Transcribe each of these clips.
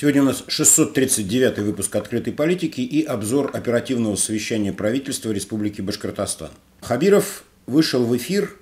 Сегодня у нас 639 выпуск «Открытой политики» и обзор оперативного совещания правительства Республики Башкортостан. Хабиров вышел в эфир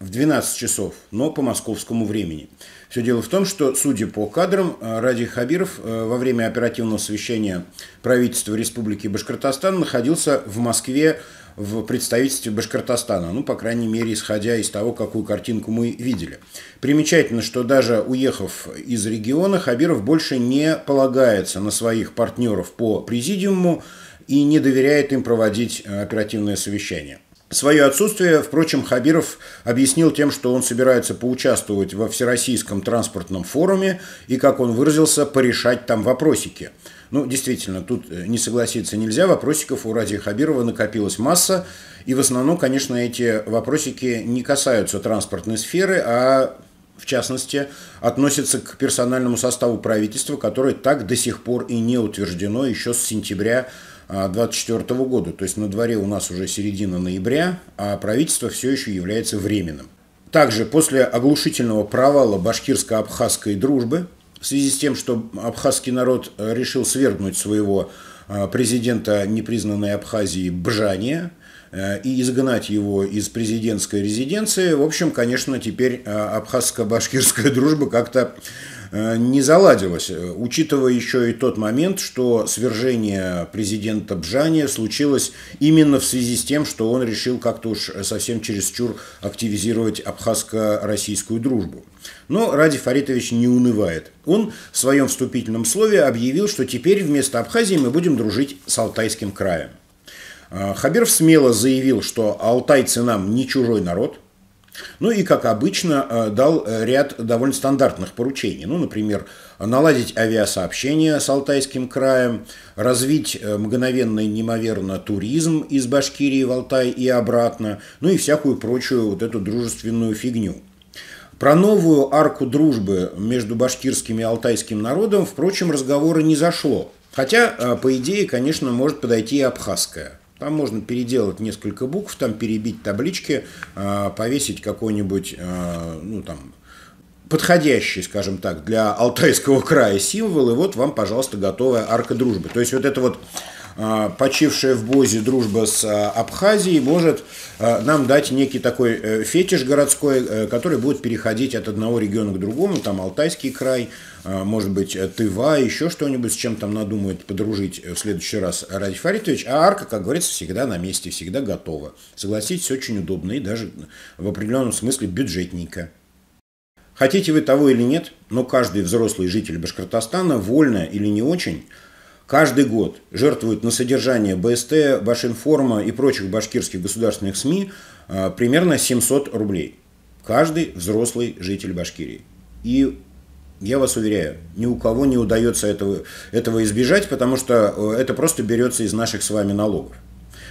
в 12 часов, но по московскому времени. Все дело в том, что, судя по кадрам, э, Ради Хабиров э, во время оперативного совещания правительства Республики Башкортостан находился в Москве в представительстве Башкортостана, ну, по крайней мере, исходя из того, какую картинку мы видели. Примечательно, что даже уехав из региона, Хабиров больше не полагается на своих партнеров по президиуму и не доверяет им проводить э, оперативное совещание. Свое отсутствие, впрочем, Хабиров объяснил тем, что он собирается поучаствовать во Всероссийском транспортном форуме и, как он выразился, порешать там вопросики. Ну, действительно, тут э, не согласиться нельзя, вопросиков у Ради Хабирова накопилась масса, и в основном, конечно, эти вопросики не касаются транспортной сферы, а в частности, относятся к персональному составу правительства, которое так до сих пор и не утверждено еще с сентября 2024 года. То есть на дворе у нас уже середина ноября, а правительство все еще является временным. Также после оглушительного провала башкирско-абхазской дружбы, в связи с тем, что абхазский народ э, решил свергнуть своего э, президента непризнанной Абхазии Бжания э, и изгнать его из президентской резиденции, в общем, конечно, теперь абхазско-башкирская дружба как-то Э, не заладилось, э, учитывая еще и тот момент, что свержение президента Бжани случилось именно в связи с тем, что он решил как-то уж совсем чересчур активизировать абхазско-российскую дружбу. Но Ради Фаритович не унывает. Он в своем вступительном слове объявил, что теперь вместо Абхазии мы будем дружить с Алтайским краем. Э, Хабиров смело заявил, что алтайцы нам не чужой народ – ну и, как обычно, э, дал э, ряд довольно стандартных поручений. Ну, например, наладить авиасообщение с Алтайским краем, развить э, мгновенно и неимоверно туризм из Башкирии в Алтай и обратно, ну и всякую прочую вот эту дружественную фигню. Про новую арку дружбы между башкирским и алтайским народом, впрочем, разговора не зашло. Хотя, по идее, конечно, может подойти и абхазская. Там можно переделать несколько букв, там перебить таблички, а, повесить какой-нибудь, а, ну там, подходящий, скажем так, для Алтайского края символ, и вот вам, пожалуйста, готовая арка дружбы. То есть вот это вот а, почившая в Бозе дружба с а, Абхазией может а, нам дать некий такой э, фетиш городской, э, который будет переходить от одного региона к другому, там Алтайский край, может быть, э, Тыва, еще что-нибудь, с чем там надумает подружить в следующий раз Радий Фаритович. А арка, как говорится, всегда на месте, всегда готова. Согласитесь, очень удобно и даже в определенном смысле бюджетненько. Хотите вы того или нет, но каждый взрослый житель Башкортостана, вольно или не очень, каждый год жертвуют на содержание БСТ, Башинформа и прочих башкирских государственных СМИ а, примерно 700 рублей. Каждый взрослый житель Башкирии. И я вас уверяю, ни у кого не удается этого, этого избежать, потому что э, это просто берется из наших с вами налогов.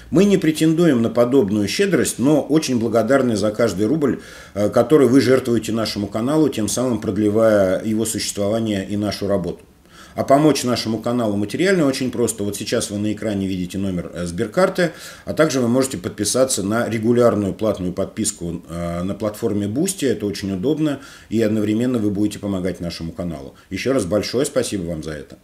Мы не претендуем на подобную щедрость, но очень благодарны за каждый рубль, э, который вы жертвуете нашему каналу, тем самым продлевая его существование и нашу работу. А помочь нашему каналу материально очень просто. Вот сейчас вы на экране видите номер э, Сберкарты, а также вы можете подписаться на регулярную платную подписку э, на платформе Boosty. Это очень удобно, и одновременно вы будете помогать нашему каналу. Еще раз большое спасибо вам за это.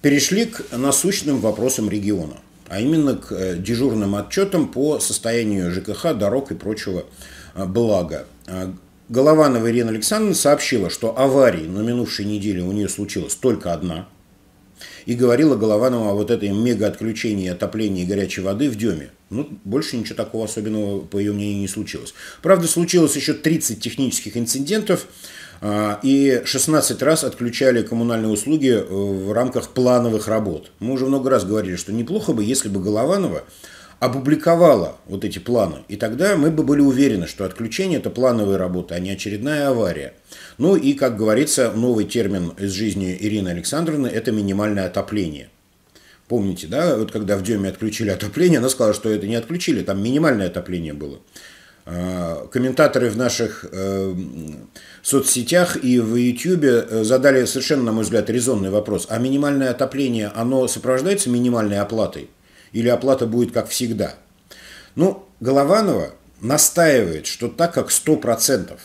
Перешли к насущным вопросам региона а именно к э, дежурным отчетам по состоянию ЖКХ, дорог и прочего а, блага. А, Голованова Ирина Александровна сообщила, что аварий на минувшей неделе у нее случилось только одна. И говорила Голованова о вот этой мега-отключении отопления и горячей воды в Деме. Ну, больше ничего такого особенного, по ее мнению, не случилось. Правда, случилось еще 30 технических инцидентов, а, и 16 раз отключали коммунальные услуги э, в рамках плановых работ. Мы уже много раз говорили, что неплохо бы, если бы Голованова опубликовала вот эти планы. И тогда мы бы были уверены, что отключение – это плановые работы, а не очередная авария. Ну и, как говорится, новый термин из жизни Ирины Александровны – это минимальное отопление. Помните, да, вот когда в Деме отключили отопление, она сказала, что это не отключили, там минимальное отопление было. А, комментаторы в наших э, соцсетях и в YouTube э, задали совершенно, на мой взгляд, резонный вопрос. А минимальное отопление, оно сопровождается минимальной оплатой? Или оплата будет как всегда? Ну, Голованова настаивает, что так как 100%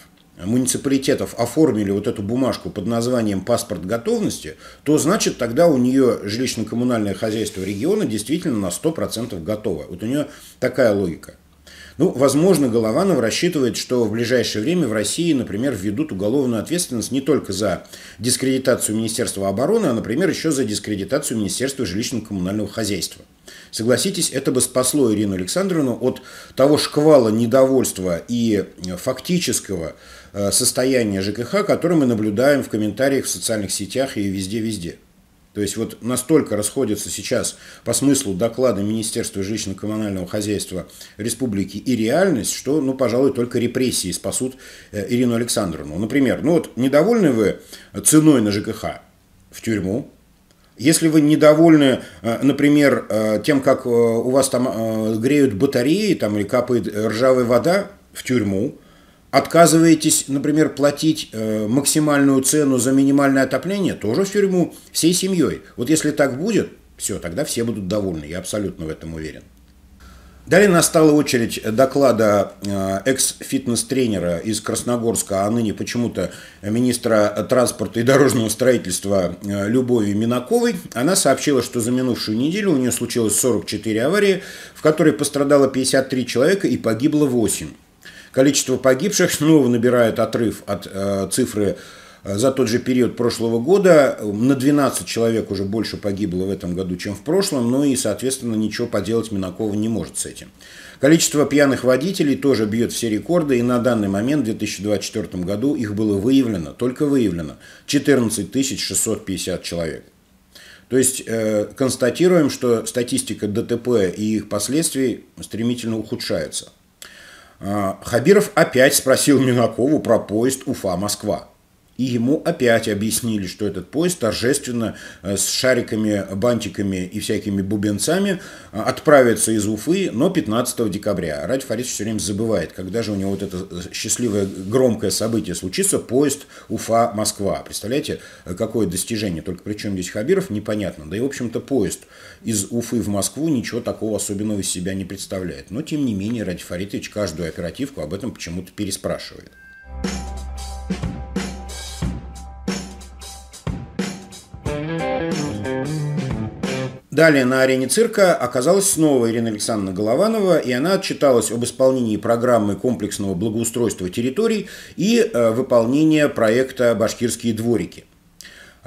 муниципалитетов оформили вот эту бумажку под названием «паспорт готовности», то значит тогда у нее жилищно-коммунальное хозяйство региона действительно на 100% готово. Вот у нее такая логика. Ну, возможно, Голованов рассчитывает, что в ближайшее время в России, например, введут уголовную ответственность не только за дискредитацию Министерства обороны, а, например, еще за дискредитацию Министерства жилищно-коммунального хозяйства. Согласитесь, это бы спасло Ирину Александровну от того шквала недовольства и э, фактического э, состояния ЖКХ, которое мы наблюдаем в комментариях в социальных сетях и везде-везде. То есть вот настолько расходятся сейчас по смыслу доклада Министерства жилищно-коммунального хозяйства республики и реальность, что, ну, пожалуй, только репрессии спасут э, Ирину Александровну. Например, ну вот недовольны вы ценой на ЖКХ в тюрьму, если вы недовольны, э, например, э, тем, как у вас там греют батареи там, или капает ржавая вода в тюрьму – отказываетесь, например, платить э, максимальную цену за минимальное отопление, тоже в тюрьму всей семьей. Вот если так будет, все, тогда все будут довольны, я абсолютно в этом уверен. Далее настала очередь доклада э, экс-фитнес-тренера из Красногорска, а ныне почему-то министра транспорта и дорожного строительства э, Любови Минаковой. Она сообщила, что за минувшую неделю у нее случилось 44 аварии, в которой пострадало 53 человека и погибло 8. Количество погибших снова набирает отрыв от э, цифры э, за тот же период прошлого года. На 12 человек уже больше погибло в этом году, чем в прошлом, Но и, соответственно, ничего поделать Минакова не может с этим. Количество пьяных водителей тоже бьет все рекорды, и на данный момент, в 2024 году, их было выявлено, только выявлено, 14 650 человек. То есть э, констатируем, что статистика ДТП и их последствий стремительно ухудшается – а, Хабиров опять спросил Минакову про поезд Уфа-Москва. И ему опять объяснили, что этот поезд торжественно э, с шариками, бантиками и всякими бубенцами э, отправится из Уфы, но 15 декабря. Радь Фаридович все время забывает, когда же у него вот это э, счастливое громкое событие случится, поезд Уфа-Москва. Представляете, какое достижение. Только при чем здесь Хабиров, непонятно. Да и, в общем-то, поезд из Уфы в Москву ничего такого особенного из себя не представляет. Но, тем не менее, Радь Фаридович каждую оперативку об этом почему-то переспрашивает. Далее на арене цирка оказалась снова Ирина Александровна Голованова, и она отчиталась об исполнении программы комплексного благоустройства территорий и э, выполнения проекта «Башкирские дворики».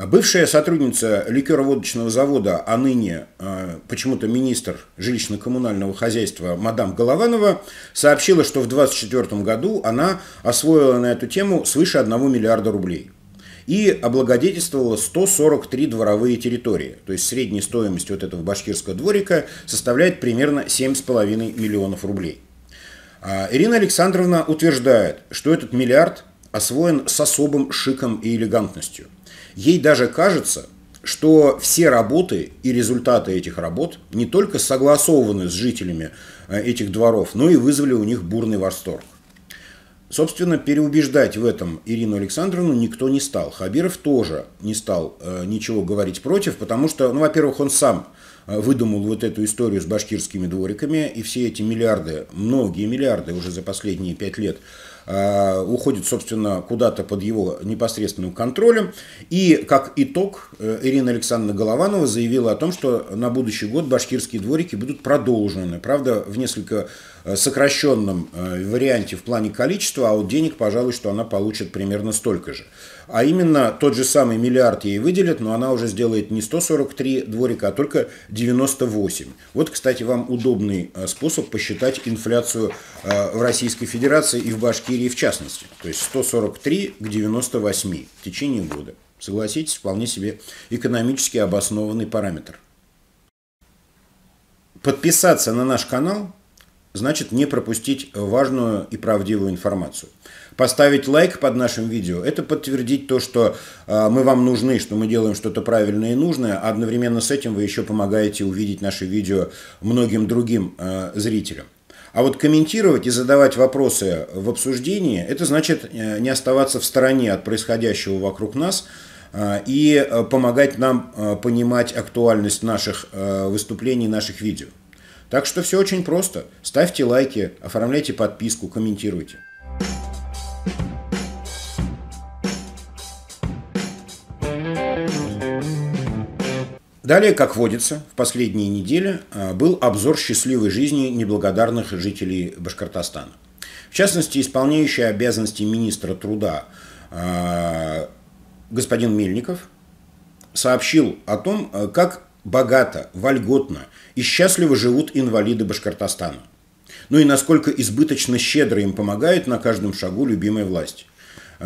Бывшая сотрудница ликероводочного завода, а ныне э, почему-то министр жилищно-коммунального хозяйства мадам Голованова, сообщила, что в 2024 году она освоила на эту тему свыше 1 миллиарда рублей и облагодетельствовала 143 дворовые территории. То есть средняя стоимость вот этого башкирского дворика составляет примерно 7,5 миллионов рублей. А, Ирина Александровна утверждает, что этот миллиард освоен с особым шиком и элегантностью. Ей даже кажется, что все работы и результаты этих работ не только согласованы с жителями а, этих дворов, но и вызвали у них бурный восторг. Собственно, переубеждать в этом Ирину Александровну никто не стал. Хабиров тоже не стал э, ничего говорить против, потому что, ну, во-первых, он сам э, выдумал вот эту историю с башкирскими двориками, и все эти миллиарды, многие миллиарды уже за последние пять лет а, уходит, собственно, куда-то под его непосредственным контролем. И как итог, э, Ирина Александровна Голованова заявила о том, что на будущий год башкирские дворики будут продолжены. Правда, в несколько э, сокращенном э, варианте в плане количества, а вот денег, пожалуй, что она получит примерно столько же. А именно тот же самый миллиард ей выделят, но она уже сделает не 143 дворика, а только 98. Вот, кстати, вам удобный способ посчитать инфляцию в Российской Федерации и в Башкирии империи в частности. То есть 143 к 98 в течение года. Согласитесь, вполне себе экономически обоснованный параметр. Подписаться на наш канал значит не пропустить важную и правдивую информацию. Поставить лайк под нашим видео – это подтвердить то, что э, мы вам нужны, что мы делаем что-то правильное и нужное, а одновременно с этим вы еще помогаете увидеть наши видео многим другим э, зрителям. А вот комментировать и задавать вопросы в обсуждении, это значит э, не оставаться в стороне от происходящего вокруг нас э, и э, помогать нам понимать актуальность наших выступлений, наших видео. Так что все очень просто. Ставьте лайки, оформляйте подписку, комментируйте. Далее, как водится, в последние недели а, был обзор счастливой жизни неблагодарных жителей Башкортостана. В частности, исполняющий обязанности министра труда а, господин Мельников сообщил о том, а, как богато, вольготно и счастливо живут инвалиды Башкортостана. Ну и насколько избыточно щедро им помогает на каждом шагу любимая власть.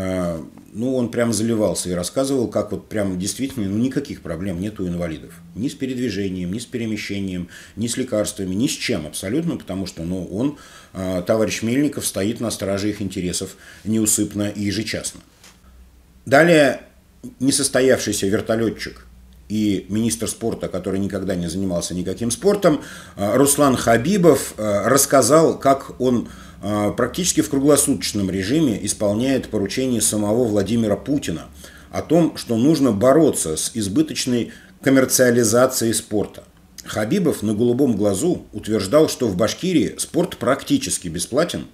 А, ну, он прям заливался и рассказывал, как вот прям действительно ну, никаких проблем нет у инвалидов. Ни с передвижением, ни с перемещением, ни с лекарствами, ни с чем абсолютно, потому что ну, он, а, товарищ Мельников, стоит на страже их интересов неусыпно и ежечасно. Далее несостоявшийся вертолетчик и министр спорта, который никогда не занимался никаким спортом, а, Руслан Хабибов рассказал, как он а, практически в круглосуточном режиме исполняет поручение самого Владимира Путина о том, что нужно бороться с избыточной коммерциализацией спорта. Хабибов на голубом глазу утверждал, что в Башкирии спорт практически бесплатен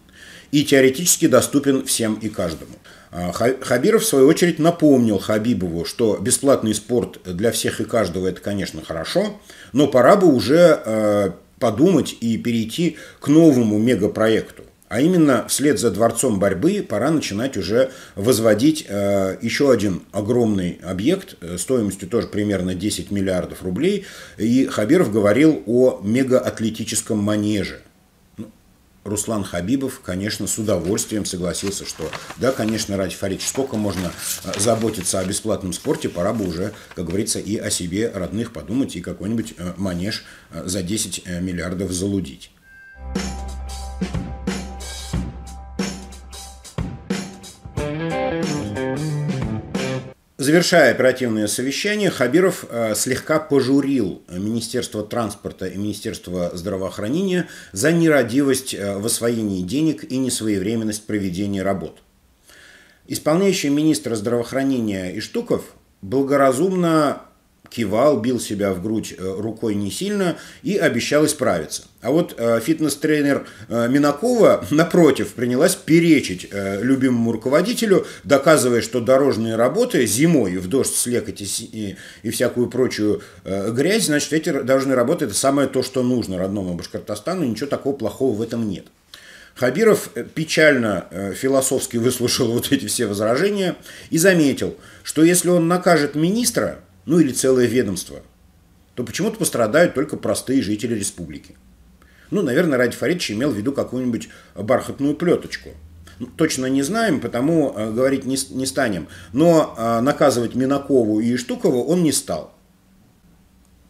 и теоретически доступен всем и каждому. А, Хабиров, в свою очередь, напомнил Хабибову, что бесплатный спорт для всех и каждого – это, конечно, хорошо, но пора бы уже а, подумать и перейти к новому мегапроекту а именно вслед за дворцом борьбы пора начинать уже возводить э, еще один огромный объект э, стоимостью тоже примерно 10 миллиардов рублей. И Хабиров говорил о мегаатлетическом манеже. Ну, Руслан Хабибов, конечно, с удовольствием согласился, что да, конечно, Ради Фаридович, сколько можно э, заботиться о бесплатном спорте, пора бы уже, как говорится, и о себе родных подумать, и какой-нибудь э, манеж за 10 миллиардов залудить. Завершая оперативное совещание, Хабиров э, слегка пожурил Министерство транспорта и Министерство здравоохранения за нерадивость э, в освоении денег и несвоевременность проведения работ. Исполняющий министр здравоохранения Иштуков благоразумно кивал, бил себя в грудь э, рукой не сильно и обещал исправиться. А вот э, фитнес-тренер э, Минакова, напротив, принялась перечить любимому руководителю, доказывая, что дорожные работы зимой в дождь, слякоть и, и всякую прочую грязь, значит, эти дорожные работы – это самое то, что нужно родному Башкортостану, ничего такого плохого в этом нет. Хабиров печально философски выслушал вот эти все возражения и заметил, что если он накажет министра – ну или целое ведомство, то почему-то пострадают только простые жители республики. Ну, наверное, Ради Фаридович имел в виду какую-нибудь бархатную плеточку. Ну, точно не знаем, потому э, говорить не, не станем. Но э, наказывать Минакову и Штукову он не стал.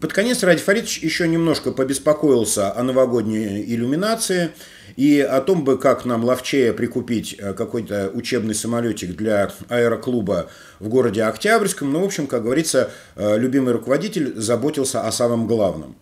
Под конец Ради Фаридович еще немножко побеспокоился о новогодней иллюминации и о том бы, как нам ловчее прикупить э, какой-то учебный самолетик для аэроклуба в городе Октябрьском. Но ну, в общем, как говорится, э, любимый руководитель заботился о самом главном.